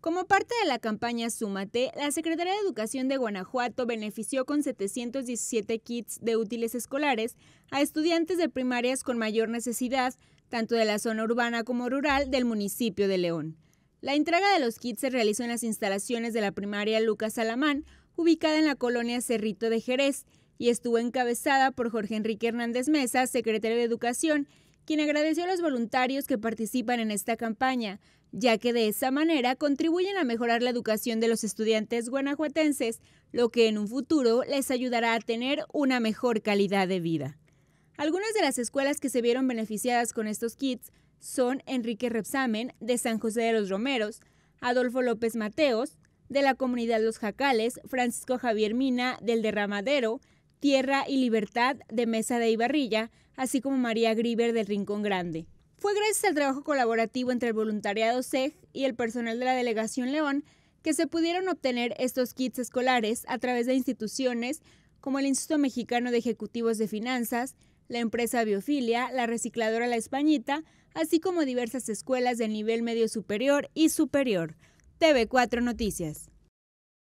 Como parte de la campaña Súmate, la Secretaría de Educación de Guanajuato benefició con 717 kits de útiles escolares a estudiantes de primarias con mayor necesidad, tanto de la zona urbana como rural del municipio de León. La entrega de los kits se realizó en las instalaciones de la primaria Lucas Alamán, ubicada en la colonia Cerrito de Jerez, y estuvo encabezada por Jorge Enrique Hernández Mesa, secretario de Educación, quien agradeció a los voluntarios que participan en esta campaña, ya que de esa manera contribuyen a mejorar la educación de los estudiantes guanajuatenses, lo que en un futuro les ayudará a tener una mejor calidad de vida. Algunas de las escuelas que se vieron beneficiadas con estos kits son Enrique Repsamen, de San José de los Romeros, Adolfo López Mateos, de la comunidad Los Jacales, Francisco Javier Mina, del Derramadero, Tierra y Libertad de Mesa de Ibarrilla, así como María Griver del Rincón Grande. Fue gracias al trabajo colaborativo entre el voluntariado CEG y el personal de la Delegación León que se pudieron obtener estos kits escolares a través de instituciones como el Instituto Mexicano de Ejecutivos de Finanzas, la empresa Biofilia, la recicladora La Españita, así como diversas escuelas de nivel medio superior y superior. TV4 Noticias.